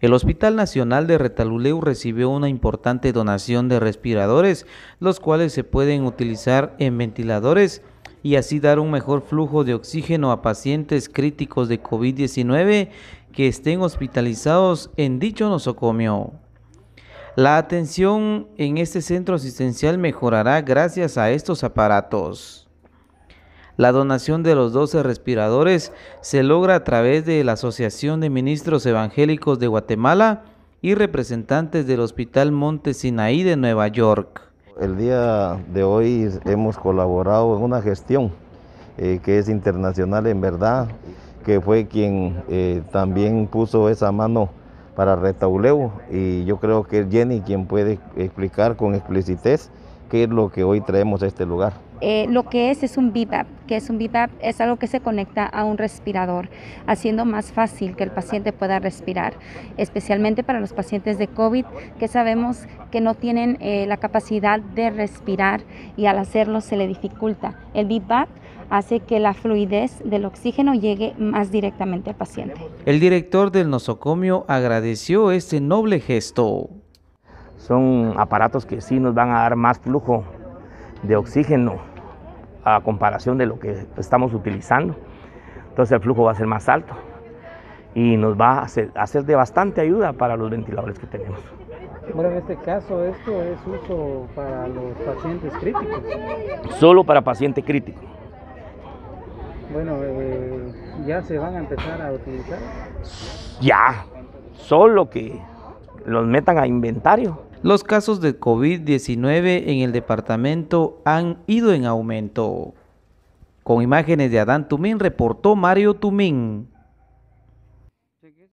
El Hospital Nacional de Retaluleu recibió una importante donación de respiradores, los cuales se pueden utilizar en ventiladores y así dar un mejor flujo de oxígeno a pacientes críticos de COVID-19 que estén hospitalizados en dicho nosocomio. La atención en este centro asistencial mejorará gracias a estos aparatos. La donación de los 12 respiradores se logra a través de la Asociación de Ministros Evangélicos de Guatemala y representantes del Hospital Monte Sinaí de Nueva York. El día de hoy hemos colaborado en una gestión eh, que es internacional en verdad, que fue quien eh, también puso esa mano para Retauleu y yo creo que es Jenny quien puede explicar con explicitez ¿Qué es lo que hoy traemos a este lugar? Eh, lo que es es un BIPAP, que es un BIPAP es algo que se conecta a un respirador, haciendo más fácil que el paciente pueda respirar, especialmente para los pacientes de COVID que sabemos que no tienen eh, la capacidad de respirar y al hacerlo se le dificulta. El BIPAP hace que la fluidez del oxígeno llegue más directamente al paciente. El director del nosocomio agradeció este noble gesto son aparatos que sí nos van a dar más flujo de oxígeno a comparación de lo que estamos utilizando. Entonces el flujo va a ser más alto y nos va a hacer, de bastante ayuda para los ventiladores que tenemos. Bueno, en este caso esto es uso para los pacientes críticos. Solo para paciente crítico. Bueno, eh, ¿ya se van a empezar a utilizar? Ya, solo que los metan a inventario los casos de COVID-19 en el departamento han ido en aumento. Con imágenes de Adán Tumín reportó Mario Tumín.